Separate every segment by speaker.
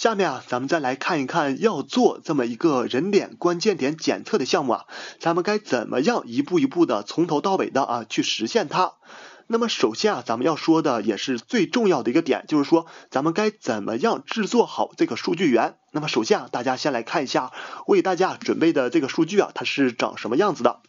Speaker 1: 下面啊，咱们再来看一看要做这么一个人脸关键点检测的项目啊，咱们该怎么样一步一步的从头到尾的啊去实现它？那么首先啊，咱们要说的也是最重要的一个点，就是说咱们该怎么样制作好这个数据源？那么首先，啊，大家先来看一下为大家准备的这个数据啊，它是长什么样子的？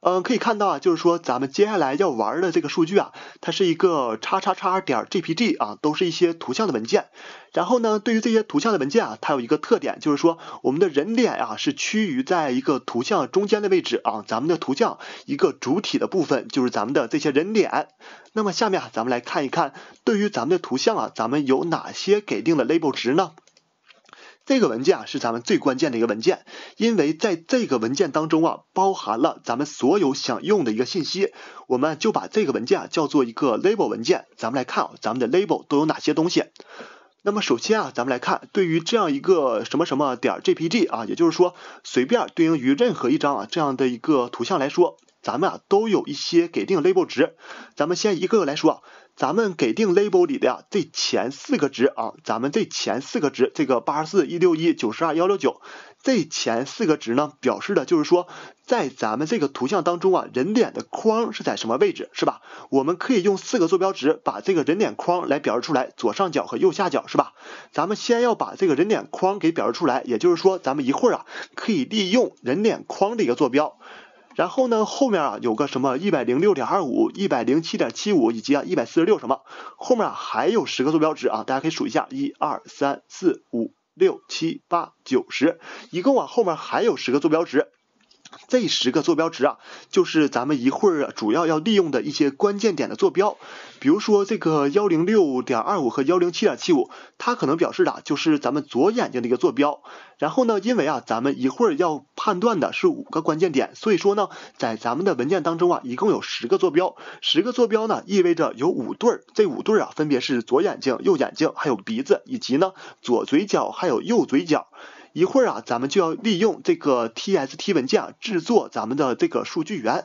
Speaker 1: 嗯，可以看到啊，就是说咱们接下来要玩的这个数据啊，它是一个叉叉叉点 JPG 啊，都是一些图像的文件。然后呢，对于这些图像的文件啊，它有一个特点，就是说我们的人脸啊是趋于在一个图像中间的位置啊，咱们的图像一个主体的部分就是咱们的这些人脸。那么下面啊，咱们来看一看，对于咱们的图像啊，咱们有哪些给定的 label 值呢？这个文件啊是咱们最关键的一个文件，因为在这个文件当中啊包含了咱们所有想用的一个信息，我们就把这个文件啊叫做一个 label 文件。咱们来看啊，咱们的 label 都有哪些东西？那么首先啊，咱们来看，对于这样一个什么什么点 jpg 啊，也就是说随便对应于任何一张啊这样的一个图像来说，咱们啊都有一些给定 label 值。咱们先一个来说。咱们给定 label 里的呀，这前四个值啊，咱们这前四个值，这个八十四一六一九十二幺六九，这前四个值呢，表示的就是说，在咱们这个图像当中啊，人脸的框是在什么位置，是吧？我们可以用四个坐标值把这个人脸框来表示出来，左上角和右下角，是吧？咱们先要把这个人脸框给表示出来，也就是说，咱们一会儿啊，可以利用人脸框的一个坐标。然后呢，后面啊有个什么一百零六点二五、一百零七点七五以及啊一百四十六什么？后面啊还有十个坐标值啊，大家可以数一下，一、二、三、四、五、六、七、八、九、十，一共啊后面还有十个坐标值。这十个坐标值啊，就是咱们一会儿啊主要要利用的一些关键点的坐标。比如说这个幺零六点二五和幺零七点七五，它可能表示的，就是咱们左眼睛的一个坐标。然后呢，因为啊，咱们一会儿要判断的是五个关键点，所以说呢，在咱们的文件当中啊，一共有十个坐标。十个坐标呢，意味着有五对儿。这五对儿啊，分别是左眼睛、右眼睛，还有鼻子，以及呢左嘴角还有右嘴角。一会儿啊，咱们就要利用这个 T S T 文件制作咱们的这个数据源。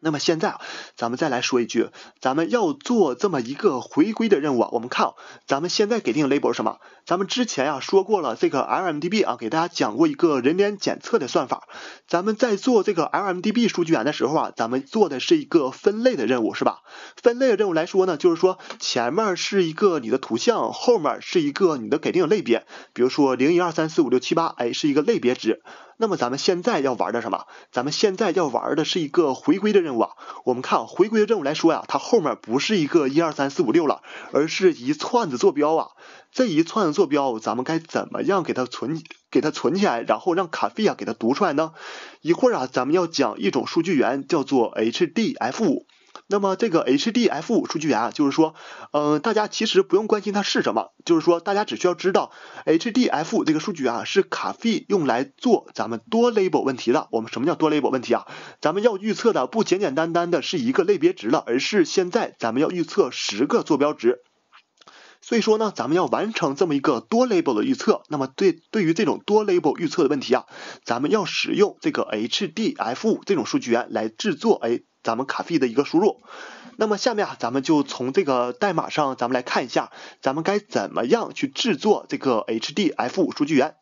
Speaker 1: 那么现在啊，咱们再来说一句，咱们要做这么一个回归的任务啊。我们看，咱们现在给定 label 是什么？咱们之前啊说过了，这个 LMDB 啊，给大家讲过一个人脸检测的算法。咱们在做这个 LMDB 数据源的时候啊，咱们做的是一个分类的任务，是吧？分类的任务来说呢，就是说前面是一个你的图像，后面是一个你的给定类别，比如说零一二三四五六七八，哎，是一个类别值。那么咱们现在要玩的什么？咱们现在要玩的是一个回归的任务啊。我们看回归的任务来说呀，它后面不是一个一二三四五六了，而是一串子坐标啊。这一串子坐标，咱们该怎么样给它存、给它存起来，然后让卡菲亚给它读出来呢？一会儿啊，咱们要讲一种数据源，叫做 HDF。那么这个 h d f 数据源啊，就是说，嗯，大家其实不用关心它是什么，就是说，大家只需要知道 h d f 这个数据啊，是卡 a f e 用来做咱们多 label 问题的。我们什么叫多 label 问题啊？咱们要预测的不简简单单的是一个类别值了，而是现在咱们要预测十个坐标值。所以说呢，咱们要完成这么一个多 label 的预测，那么对对于这种多 label 预测的问题啊，咱们要使用这个 HDF 这种数据源来制作，哎，咱们卡 a f 的一个输入。那么下面啊，咱们就从这个代码上，咱们来看一下，咱们该怎么样去制作这个 HDF 数据源。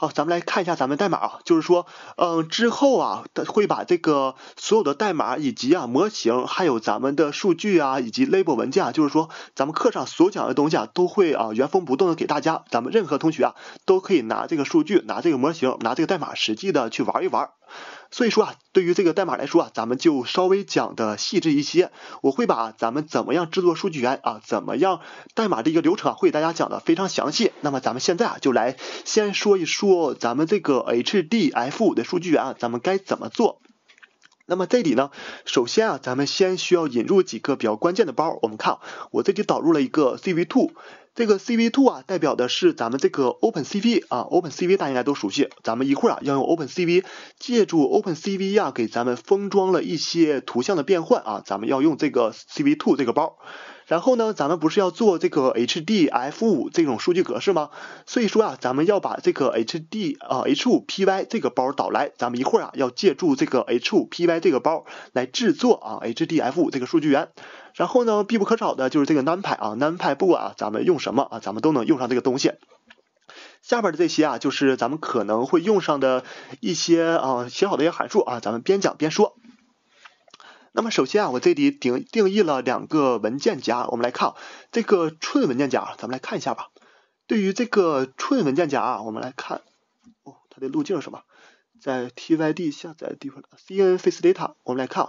Speaker 1: 好，咱们来看一下咱们代码啊，就是说，嗯，之后啊，会把这个所有的代码以及啊模型，还有咱们的数据啊，以及 label 文件啊，就是说，咱们课上所讲的东西啊，都会啊原封不动的给大家，咱们任何同学啊，都可以拿这个数据，拿这个模型，拿这个代码，实际的去玩一玩。所以说啊，对于这个代码来说啊，咱们就稍微讲的细致一些。我会把咱们怎么样制作数据源啊，怎么样代码的一个流程啊，会给大家讲的非常详细。那么咱们现在啊，就来先说一说咱们这个 HDF5 的数据源啊，咱们该怎么做？那么这里呢，首先啊，咱们先需要引入几个比较关键的包。我们看，我这里导入了一个 cv2。这个 c v two 啊，代表的是咱们这个 OpenCV 啊，OpenCV 大家应该都熟悉。咱们一会儿啊，要用 OpenCV，借助 OpenCV 啊，给咱们封装了一些图像的变换啊，咱们要用这个 c v two 这个包。然后呢，咱们不是要做这个 HDF5 这种数据格式吗？所以说啊，咱们要把这个 h d 啊 H5PY 这个包导来，咱们一会儿啊要借助这个 H5PY 这个包来制作啊 HDF5 这个数据源。然后呢，必不可少的就是这个 NumPy 啊 NumPy 不管啊咱们用什么啊，咱们都能用上这个东西。下边的这些啊，就是咱们可能会用上的一些啊写好的一些函数啊，咱们边讲边说。那么首先啊，我这里定定义了两个文件夹，我们来看这个寸文件夹，咱们来看一下吧。对于这个寸文件夹啊，我们来看，哦，它的路径是什么？在 T Y D 下载地方 C N face data，我们来看。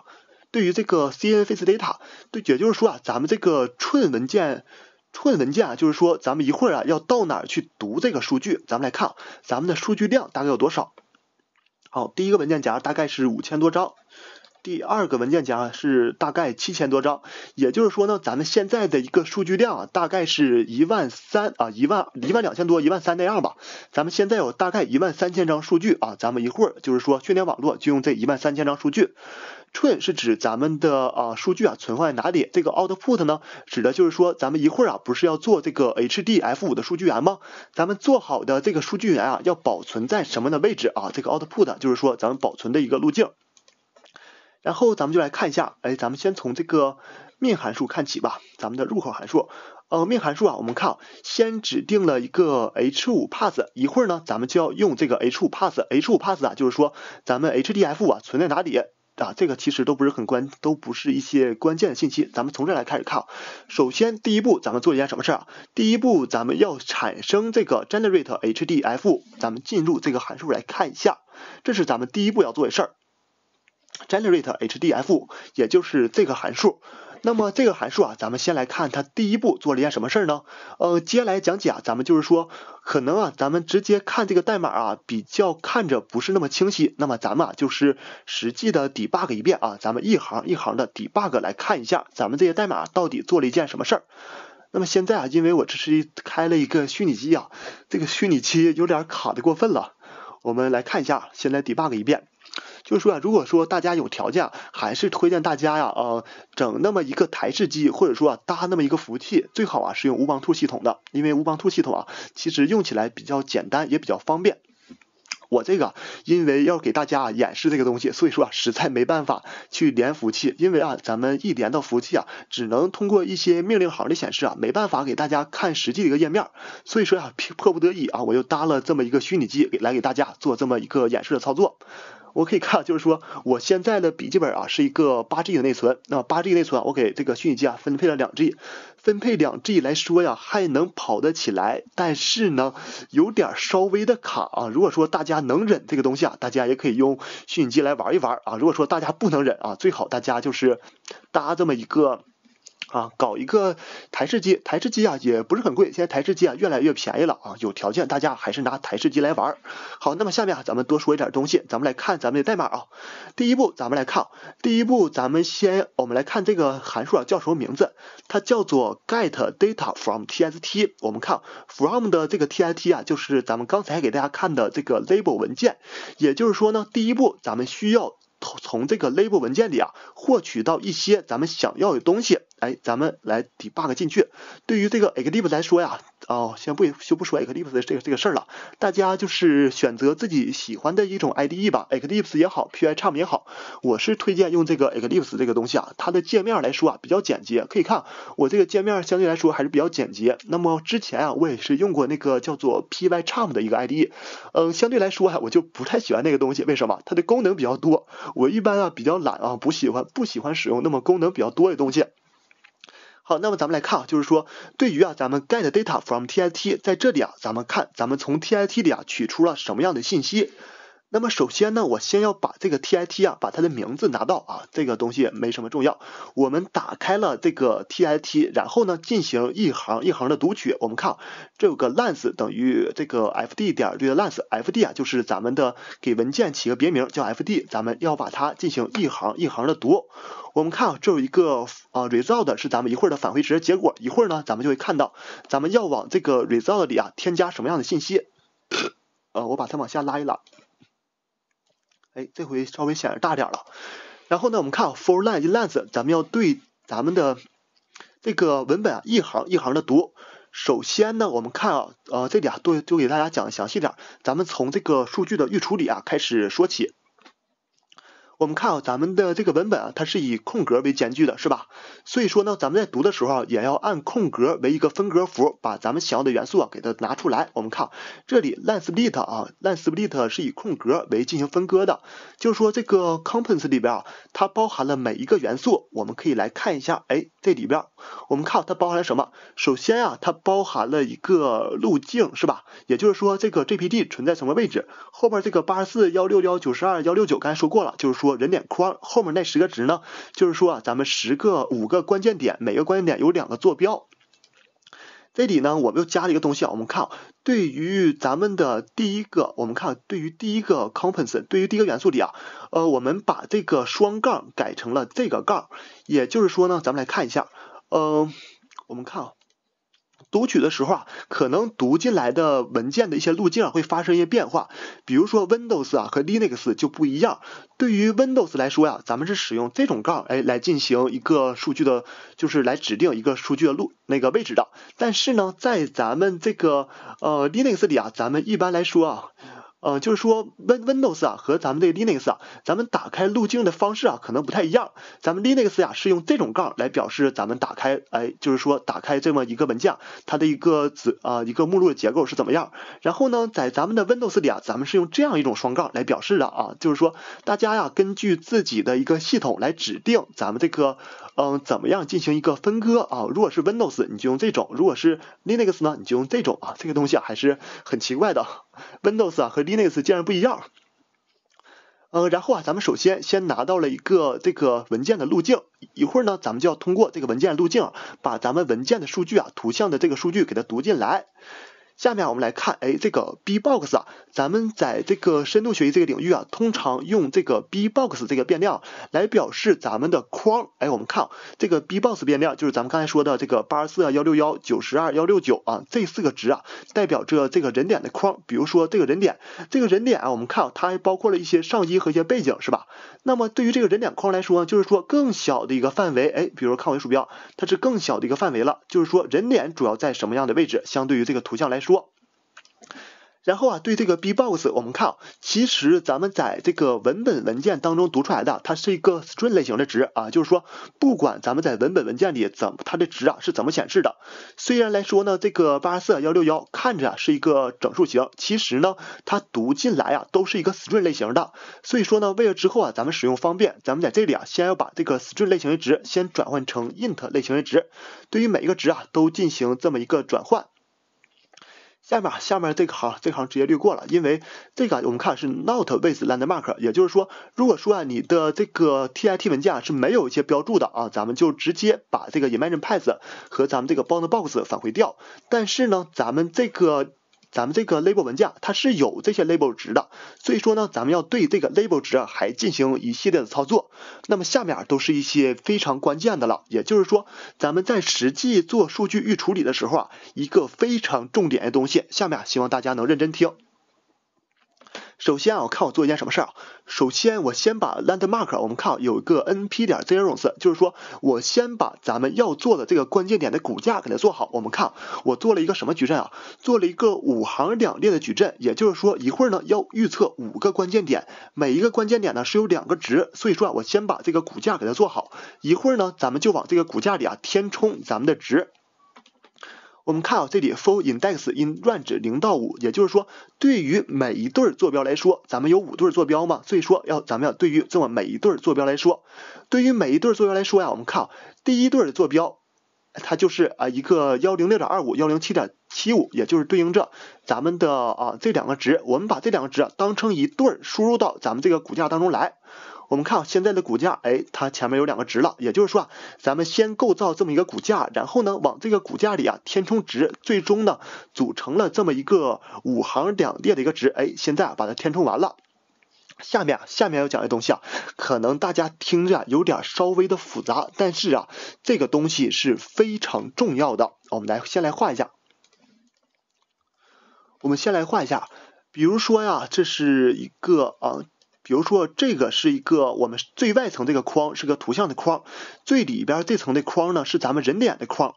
Speaker 1: 对于这个 C N face data，对，也就是说啊，咱们这个寸文件，寸文件啊，就是说，咱们一会儿啊要到哪儿去读这个数据？咱们来看，咱们的数据量大概有多少？好，第一个文件夹大概是五千多张。第二个文件夹是大概七千多张，也就是说呢，咱们现在的一个数据量啊，大概是一万三啊一万一万两千多一万三那样吧。咱们现在有大概一万三千张数据啊，咱们一会儿就是说训练网络就用这一万三千张数据。Train 是指咱们的啊数据啊存放在哪里？这个 output 呢，指的就是说咱们一会儿啊不是要做这个 HDF5 的数据源吗？咱们做好的这个数据源啊要保存在什么的位置啊？这个 output 就是说咱们保存的一个路径。然后咱们就来看一下，哎，咱们先从这个命函数看起吧，咱们的入口函数。呃，命函数啊，我们看，先指定了一个 h5pass，一会儿呢，咱们就要用这个 h5pass。h5pass 啊，就是说咱们 hdf 啊存在哪里啊，这个其实都不是很关，都不是一些关键的信息。咱们从这儿来开始看，首先第一步咱们做一件什么事儿啊？第一步咱们要产生这个 generate hdf，咱们进入这个函数来看一下，这是咱们第一步要做的事儿。generate HDF，也就是这个函数。那么这个函数啊，咱们先来看它第一步做了一件什么事儿呢？呃，接下来讲解啊，咱们就是说，可能啊，咱们直接看这个代码啊，比较看着不是那么清晰。那么咱们啊，就是实际的 debug 一遍啊，咱们一行一行的 debug 来看一下，咱们这些代码到底做了一件什么事儿。那么现在啊，因为我这是开了一个虚拟机啊，这个虚拟机有点卡的过分了。我们来看一下，先来 debug 一遍。就是说，啊，如果说大家有条件，还是推荐大家呀，呃，整那么一个台式机，或者说搭那么一个服务器，最好啊是用乌邦兔系统的，因为乌邦兔系统啊，其实用起来比较简单，也比较方便。我这个因为要给大家演示这个东西，所以说啊，实在没办法去连服务器，因为啊咱们一连到服务器啊，只能通过一些命令行的显示啊，没办法给大家看实际的一个页面。所以说啊，迫不得已啊，我就搭了这么一个虚拟机给来给大家做这么一个演示的操作。我可以看，就是说我现在的笔记本啊是一个八 G 的内存，那八 G 内存我给这个虚拟机啊分配了两 G，分配两 G 来说呀还能跑得起来，但是呢有点稍微的卡啊。如果说大家能忍这个东西啊，大家也可以用虚拟机来玩一玩啊。如果说大家不能忍啊，最好大家就是搭这么一个。啊，搞一个台式机，台式机啊也不是很贵，现在台式机啊越来越便宜了啊。有条件大家还是拿台式机来玩。好，那么下面啊咱们多说一点东西，咱们来看咱们的代码啊。第一步咱们来看，第一步咱们先我们来看这个函数啊叫什么名字？它叫做 get data from t s t。我们看 from 的这个 t s t 啊就是咱们刚才给大家看的这个 label 文件，也就是说呢，第一步咱们需要从这个 label 文件里啊获取到一些咱们想要的东西。哎，咱们来 debug 进去。对于这个 Eclipse 来说呀，哦，先不就不说 Eclipse 这个这个事儿了。大家就是选择自己喜欢的一种 IDE 吧，Eclipse 也好，PyCharm 也好，我是推荐用这个 Eclipse 这个东西啊。它的界面来说啊，比较简洁。可以看我这个界面相对来说还是比较简洁。那么之前啊，我也是用过那个叫做 PyCharm 的一个 IDE，嗯，相对来说我就不太喜欢那个东西。为什么？它的功能比较多。我一般啊比较懒啊，不喜欢不喜欢使用那么功能比较多的东西。好，那么咱们来看啊，就是说，对于啊，咱们 get data from T I T，在这里啊，咱们看，咱们从 T I T 里啊取出了什么样的信息。那么首先呢，我先要把这个 T I T 啊，把它的名字拿到啊，这个东西没什么重要。我们打开了这个 T I T，然后呢进行一行一行的读取。我们看这个 l e n s 等于这个 F D 点这个 l e n s f D 啊就是咱们的给文件起个别名叫 F D，咱们要把它进行一行一行的读。我们看啊，这有一个啊 result 是咱们一会儿的返回值结果，一会儿呢咱们就会看到咱们要往这个 result 里啊添加什么样的信息。呃，我把它往下拉一拉。哎，这回稍微显得大点了。然后呢，我们看 for line in l e n g t h 咱们要对咱们的这个文本啊一行一行的读。首先呢，我们看啊，呃，这里啊，都就给大家讲详细点。咱们从这个数据的预处理啊开始说起。我们看啊，咱们的这个文本啊，它是以空格为间距的，是吧？所以说呢，咱们在读的时候也要按空格为一个分隔符，把咱们想要的元素啊给它拿出来。我们看这里，line split 啊，line split 是以空格为进行分割的。就是说，这个 compens 里边啊，它包含了每一个元素。我们可以来看一下，哎，这里边我们看它包含了什么？首先啊，它包含了一个路径，是吧？也就是说，这个 GPD 存在什么位置？后边这个八十四幺六幺九十二幺六九，刚才说过了，就是说。人脸框后面那十个值呢？就是说啊，咱们十个五个关键点，每个关键点有两个坐标。这里呢，我们又加了一个东西啊。我们看，对于咱们的第一个，我们看对于第一个 c o m p e n s a t 对于第一个元素里啊，呃，我们把这个双杠改成了这个杠。也就是说呢，咱们来看一下，嗯，我们看啊。读取的时候啊，可能读进来的文件的一些路径会发生一些变化，比如说 Windows 啊和 Linux 就不一样。对于 Windows 来说呀，咱们是使用这种杠哎来进行一个数据的，就是来指定一个数据的路那个位置的。但是呢，在咱们这个呃 Linux 里啊，咱们一般来说啊。呃，就是说 Win Windows 啊和咱们这个 Linux 啊，咱们打开路径的方式啊可能不太一样。咱们 Linux 呀是用这种杠来表示咱们打开，哎，就是说打开这么一个文件，它的一个子啊一个目录的结构是怎么样。然后呢，在咱们的 Windows 里啊，咱们是用这样一种双杠来表示的啊，就是说大家呀根据自己的一个系统来指定咱们这个。嗯，怎么样进行一个分割啊？如果是 Windows，你就用这种；如果是 Linux 呢，你就用这种啊。这个东西啊还是很奇怪的，Windows 啊和 Linux 竟然不一样。嗯，然后啊，咱们首先先拿到了一个这个文件的路径，一会儿呢，咱们就要通过这个文件路径把咱们文件的数据啊、图像的这个数据给它读进来。下面我们来看，哎，这个 b box 啊，咱们在这个深度学习这个领域啊，通常用这个 b box 这个变量来表示咱们的框。哎，我们看这个 b box 变量，就是咱们刚才说的这个八十四幺六幺九十二幺六九啊，这四个值啊，代表着这个人脸的框。比如说这个人脸，这个人脸啊，我们看它还包括了一些上衣和一些背景，是吧？那么对于这个人脸框来说就是说更小的一个范围，哎，比如看我鼠标，它是更小的一个范围了，就是说人脸主要在什么样的位置，相对于这个图像来说。然后啊，对这个 b box，我们看，其实咱们在这个文本文件当中读出来的，它是一个 string 类型的值啊，就是说，不管咱们在文本文件里怎它的值啊是怎么显示的，虽然来说呢，这个八十四幺六幺看着啊是一个整数型，其实呢，它读进来啊都是一个 string 类型的，所以说呢，为了之后啊咱们使用方便，咱们在这里啊先要把这个 string 类型的值先转换成 int 类型的值，对于每一个值啊都进行这么一个转换。下面下面这行这行直接略过了，因为这个我们看是 not with landmark，也就是说，如果说啊你的这个 T I T 文件是没有一些标注的啊，咱们就直接把这个 imagine p a t h 和咱们这个 b o u n d box 返回掉。但是呢，咱们这个咱们这个 label 文件它是有这些 label 值的，所以说呢，咱们要对这个 label 值还进行一系列的操作。那么下面都是一些非常关键的了，也就是说，咱们在实际做数据预处理的时候啊，一个非常重点的东西，下面希望大家能认真听。首先啊，我看我做一件什么事儿啊？首先，我先把 landmark，我们看有一个 np 点 zeros，就是说我先把咱们要做的这个关键点的骨架给它做好。我们看我做了一个什么矩阵啊？做了一个五行两列的矩阵，也就是说一会儿呢要预测五个关键点，每一个关键点呢是有两个值，所以说啊，我先把这个骨架给它做好，一会儿呢咱们就往这个骨架里啊填充咱们的值。我们看啊，这里 for index in range 零到五，也就是说，对于每一对坐标来说，咱们有五对坐标嘛，所以说要咱们要对于这么每一对坐标来说，对于每一对坐标来说呀，我们看啊，第一对的坐标，它就是啊一个幺零六点二五，幺零七点七五，也就是对应着咱们的啊这两个值，我们把这两个值啊当成一对儿输入到咱们这个骨架当中来。我们看啊，现在的骨架，哎，它前面有两个值了，也就是说，啊，咱们先构造这么一个骨架，然后呢，往这个骨架里啊填充值，最终呢，组成了这么一个五行两列的一个值，哎，现在啊把它填充完了。下面啊，下面要讲的东西啊，可能大家听着有点稍微的复杂，但是啊，这个东西是非常重要的。我们来先来画一下，我们先来画一下，比如说呀，这是一个啊。比如说，这个是一个我们最外层这个框是个图像的框，最里边这层的框呢是咱们人脸的框。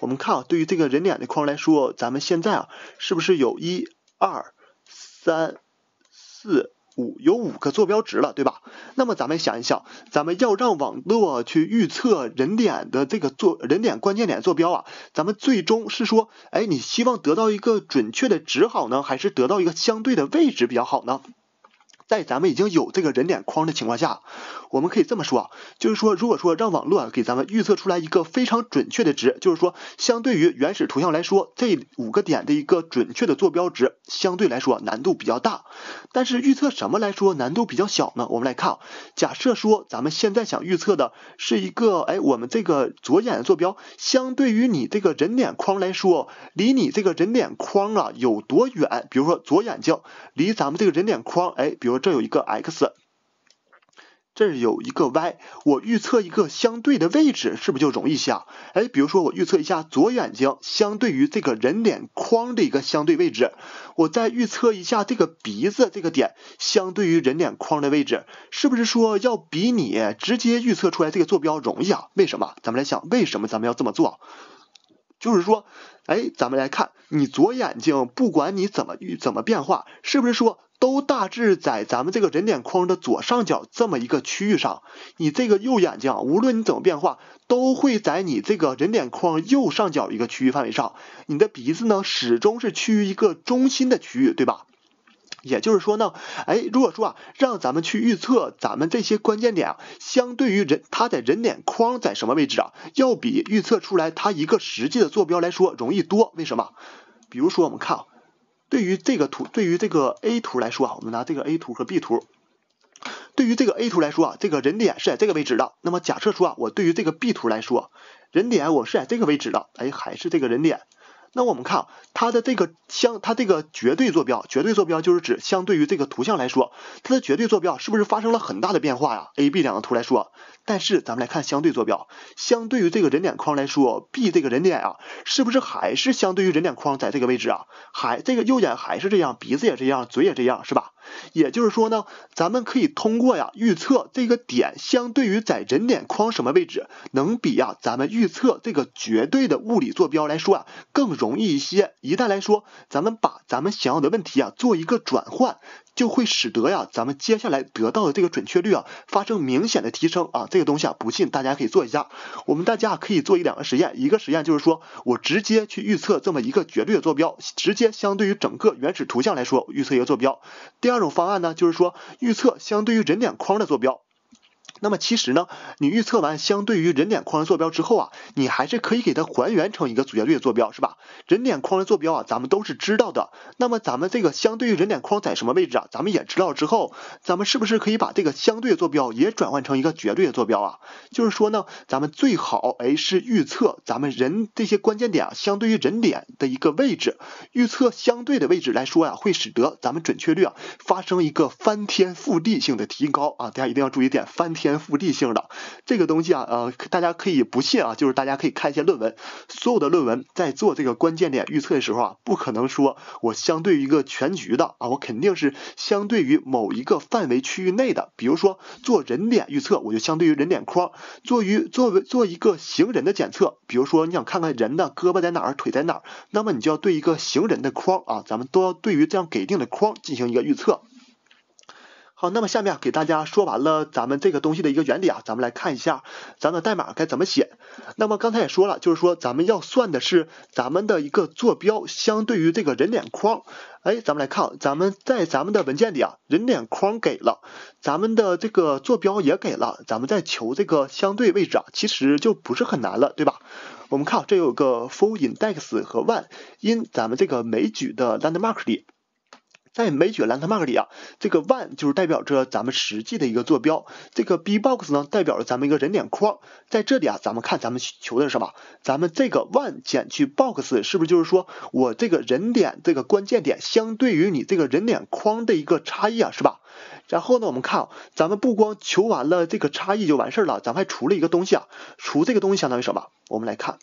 Speaker 1: 我们看啊，对于这个人脸的框来说，咱们现在啊是不是有一二三四五有五个坐标值了，对吧？那么咱们想一想，咱们要让网络去预测人脸的这个坐人脸关键点坐标啊，咱们最终是说，哎，你希望得到一个准确的值好呢，还是得到一个相对的位置比较好呢？在咱们已经有这个人脸框的情况下，我们可以这么说，就是说，如果说让网络给咱们预测出来一个非常准确的值，就是说，相对于原始图像来说，这五个点的一个准确的坐标值相对来说难度比较大。但是预测什么来说难度比较小呢？我们来看，假设说咱们现在想预测的是一个，哎，我们这个左眼的坐标相对于你这个人脸框来说，离你这个人脸框啊有多远？比如说左眼睛离咱们这个人脸框，哎，比如。我这有一个 x，这有一个 y，我预测一个相对的位置是不是就容易些？哎，比如说我预测一下左眼睛相对于这个人脸框的一个相对位置，我再预测一下这个鼻子这个点相对于人脸框的位置，是不是说要比你直接预测出来这个坐标容易啊？为什么？咱们来想，为什么咱们要这么做？就是说，哎，咱们来看，你左眼睛不管你怎么怎么变化，是不是说？都大致在咱们这个人脸框的左上角这么一个区域上。你这个右眼睛啊，无论你怎么变化，都会在你这个人脸框右上角一个区域范围上。你的鼻子呢，始终是趋于一个中心的区域，对吧？也就是说呢，哎，如果说啊，让咱们去预测咱们这些关键点啊，相对于人它的人脸框在什么位置啊，要比预测出来它一个实际的坐标来说容易多。为什么？比如说我们看。啊，对于这个图，对于这个 A 图来说啊，我们拿这个 A 图和 B 图。对于这个 A 图来说啊，这个人脸是在这个位置的。那么假设说啊，我对于这个 B 图来说，人脸我是在这个位置的，哎，还是这个人脸。那我们看它的这个相，它这个绝对坐标，绝对坐标就是指相对于这个图像来说，它的绝对坐标是不是发生了很大的变化呀？A、B 两个图来说，但是咱们来看相对坐标，相对于这个人脸框来说，B 这个人脸啊，是不是还是相对于人脸框在这个位置啊？还这个右眼还是这样，鼻子也这样，嘴也这样，是吧？也就是说呢，咱们可以通过呀预测这个点相对于在整点框什么位置，能比呀咱们预测这个绝对的物理坐标来说啊更容易一些。一旦来说，咱们把咱们想要的问题啊做一个转换。就会使得呀，咱们接下来得到的这个准确率啊发生明显的提升啊，这个东西啊，不信大家可以做一下。我们大家可以做一两个实验，一个实验就是说我直接去预测这么一个绝对的坐标，直接相对于整个原始图像来说预测一个坐标。第二种方案呢，就是说预测相对于人脸框的坐标。那么其实呢，你预测完相对于人脸框的坐标之后啊，你还是可以给它还原成一个坐标对的坐标是吧？人脸框的坐标啊，咱们都是知道的。那么咱们这个相对于人脸框在什么位置啊？咱们也知道之后，咱们是不是可以把这个相对的坐标也转换成一个绝对的坐标啊？就是说呢，咱们最好哎是预测咱们人这些关键点啊相对于人脸的一个位置，预测相对的位置来说呀，会使得咱们准确率啊发生一个翻天覆地性的提高啊！大家一定要注意点翻天。天赋地性的这个东西啊，呃，大家可以不信啊，就是大家可以看一些论文，所有的论文在做这个关键点预测的时候啊，不可能说我相对于一个全局的啊，我肯定是相对于某一个范围区域内的，比如说做人脸预测，我就相对于人脸框；，做于作为做一个行人的检测，比如说你想看看人的胳膊在哪，腿在哪，那么你就要对一个行人的框啊，咱们都要对于这样给定的框进行一个预测。好，那么下面给大家说完了咱们这个东西的一个原理啊，咱们来看一下咱们代码该怎么写。那么刚才也说了，就是说咱们要算的是咱们的一个坐标相对于这个人脸框。哎，咱们来看，咱们在咱们的文件里啊，人脸框给了，咱们的这个坐标也给了，咱们在求这个相对位置啊，其实就不是很难了，对吧？我们看，这有个 f o l index 和 one in 咱们这个枚举的 landmark 里。在美举兰特 MARK 里啊，这个 one 就是代表着咱们实际的一个坐标，这个 B box 呢，代表了咱们一个人脸框。在这里啊，咱们看咱们求的是什么？咱们这个 one 减去 box 是不是就是说我这个人脸这个关键点相对于你这个人脸框的一个差异啊，是吧？然后呢，我们看，咱们不光求完了这个差异就完事儿了，咱们还除了一个东西啊，除这个东西相当于什么？我们来看。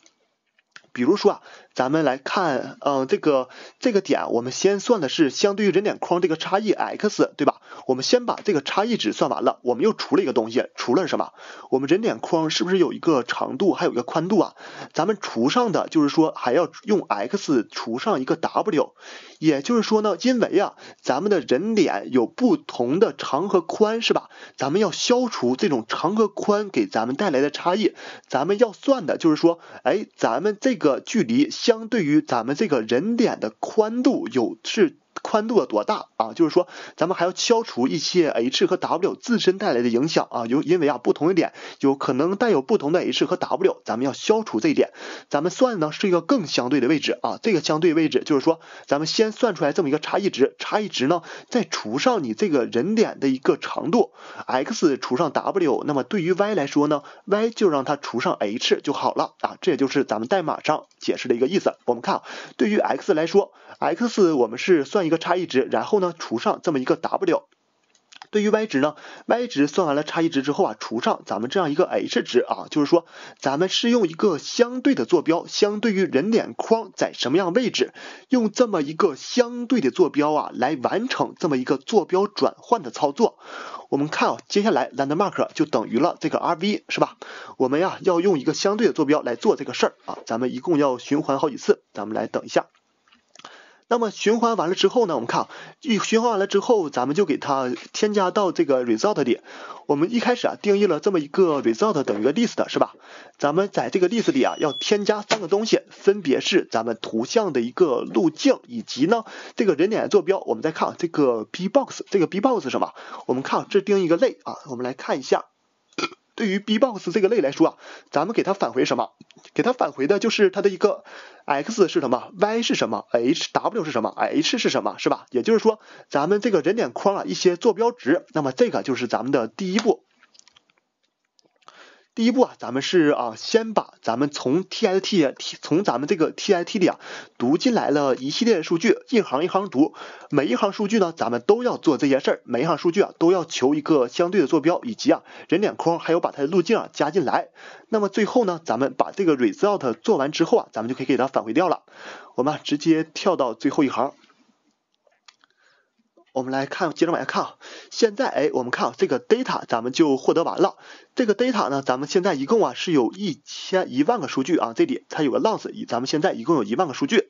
Speaker 1: 比如说啊，咱们来看，嗯，这个这个点，我们先算的是相对于人脸框这个差异 x，对吧？我们先把这个差异值算完了，我们又除了一个东西，除了什么？我们人脸框是不是有一个长度，还有一个宽度啊？咱们除上的就是说还要用 x 除上一个 w，也就是说呢，因为啊，咱们的人脸有不同的长和宽，是吧？咱们要消除这种长和宽给咱们带来的差异，咱们要算的就是说，哎，咱们这。个距离相对于咱们这个人脸的宽度有是。宽度有多大啊？就是说，咱们还要消除一些 h 和 w 自身带来的影响啊。有因为啊，不同的点有可能带有不同的 h 和 w，咱们要消除这一点。咱们算呢是一个更相对的位置啊。这个相对位置就是说，咱们先算出来这么一个差异值，差异值呢再除上你这个人脸的一个长度 x 除上 w，那么对于 y 来说呢，y 就让它除上 h 就好了啊。这也就是咱们代码上解释的一个意思。我们看啊，对于 x 来说。x 我们是算一个差异值，然后呢除上这么一个 w。对于 y 值呢，y 值算完了差异值之后啊，除上咱们这样一个 h 值啊，就是说咱们是用一个相对的坐标，相对于人脸框在什么样位置，用这么一个相对的坐标啊来完成这么一个坐标转换的操作。我们看啊，接下来 landmark 就等于了这个 rv 是吧？我们啊要用一个相对的坐标来做这个事儿啊，咱们一共要循环好几次，咱们来等一下。那么循环完了之后呢，我们看，一循环完了之后，咱们就给它添加到这个 result 里。我们一开始啊定义了这么一个 result 等于个 list 是吧？咱们在这个 list 里啊要添加三个东西，分别是咱们图像的一个路径，以及呢这个人脸坐标。我们再看这个 b box，这个 b box 是什么？我们看这定义一个类啊，我们来看一下。对于 B box 这个类来说啊，咱们给它返回什么？给它返回的就是它的一个 x 是什么，y 是什么，h w 是什么，h 是什么，是吧？也就是说，咱们这个人脸框啊一些坐标值，那么这个就是咱们的第一步。第一步啊，咱们是啊先把。咱们从 T I T 从咱们这个 T I T 里啊，读进来了一系列的数据，一行一行读，每一行数据呢，咱们都要做这些事儿，每一行数据啊，都要求一个相对的坐标，以及啊，人脸框，还有把它的路径啊加进来。那么最后呢，咱们把这个 result 做完之后啊，咱们就可以给它返回掉了。我们直接跳到最后一行。我们来看，接着往下看啊。现在，哎，我们看这个 data，咱们就获得完了。这个 data 呢，咱们现在一共啊是有一千一万个数据啊。这里它有个 l o n s h 以咱们现在一共有一万个数据。